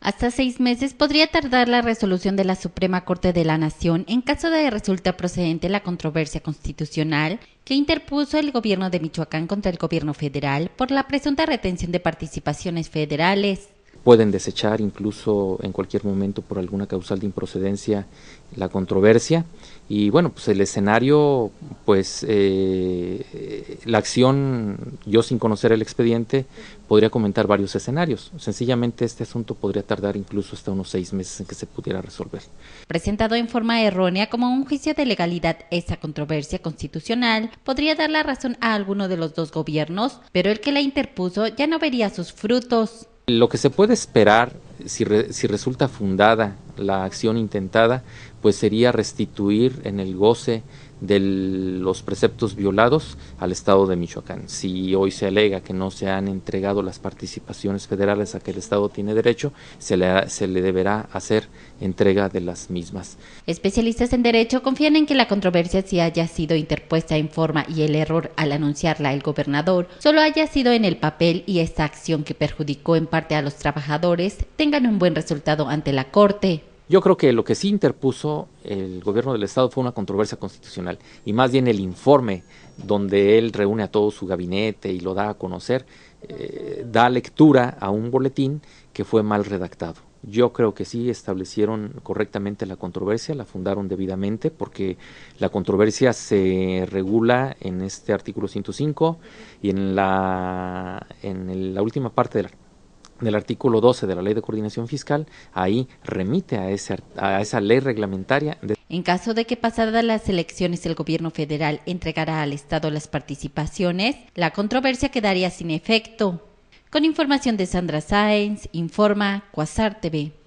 Hasta seis meses podría tardar la resolución de la Suprema Corte de la Nación en caso de resulta procedente la controversia constitucional que interpuso el gobierno de Michoacán contra el gobierno federal por la presunta retención de participaciones federales pueden desechar incluso en cualquier momento por alguna causal de improcedencia la controversia y bueno pues el escenario pues eh, la acción yo sin conocer el expediente podría comentar varios escenarios sencillamente este asunto podría tardar incluso hasta unos seis meses en que se pudiera resolver presentado en forma errónea como un juicio de legalidad esa controversia constitucional podría dar la razón a alguno de los dos gobiernos pero el que la interpuso ya no vería sus frutos lo que se puede esperar si, si, resulta fundada la acción intentada, pues sería restituir en el goce de los preceptos violados al Estado de Michoacán. Si hoy se alega que no se han entregado las participaciones federales a que el Estado tiene derecho, se le, se le deberá hacer entrega de las mismas. Especialistas en derecho confían en que la controversia si haya sido interpuesta en forma y el error al anunciarla el gobernador solo haya sido en el papel y esta acción que perjudicó en parte a los trabajadores tengan un buen resultado ante la Corte. Yo creo que lo que sí interpuso el gobierno del Estado fue una controversia constitucional y más bien el informe donde él reúne a todo su gabinete y lo da a conocer, eh, da lectura a un boletín que fue mal redactado. Yo creo que sí establecieron correctamente la controversia, la fundaron debidamente porque la controversia se regula en este artículo 105 y en la, en la última parte del artículo el artículo 12 de la Ley de Coordinación Fiscal, ahí remite a, esa ley reglamentaria. En caso de que pasadas las elecciones el gobierno federal entregara al Estado las participaciones, la controversia quedaría sin efecto. Con información de Sandra Sáenz, informa Cuasar TV.